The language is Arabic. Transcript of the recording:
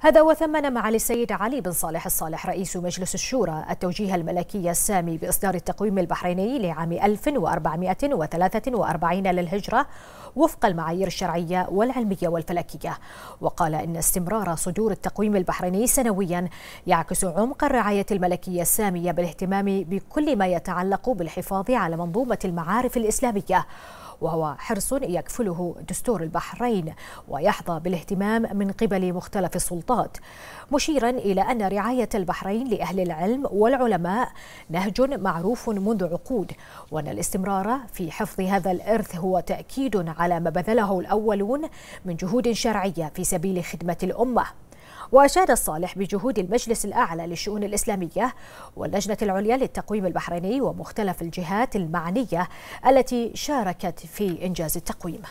هذا وثمن معالي السيد علي بن صالح الصالح رئيس مجلس الشورى التوجيه الملكي السامي بإصدار التقويم البحريني لعام 1443 للهجرة وفق المعايير الشرعية والعلمية والفلكية وقال إن استمرار صدور التقويم البحريني سنويا يعكس عمق الرعاية الملكية السامية بالاهتمام بكل ما يتعلق بالحفاظ على منظومة المعارف الإسلامية وهو حرص يكفله دستور البحرين ويحظى بالاهتمام من قبل مختلف السلطات مشيرا إلى أن رعاية البحرين لأهل العلم والعلماء نهج معروف منذ عقود وأن الاستمرار في حفظ هذا الإرث هو تأكيد على على ما بذله الأولون من جهود شرعية في سبيل خدمة الأمة وأشاد الصالح بجهود المجلس الأعلى للشؤون الإسلامية واللجنة العليا للتقويم البحريني ومختلف الجهات المعنية التي شاركت في إنجاز التقويم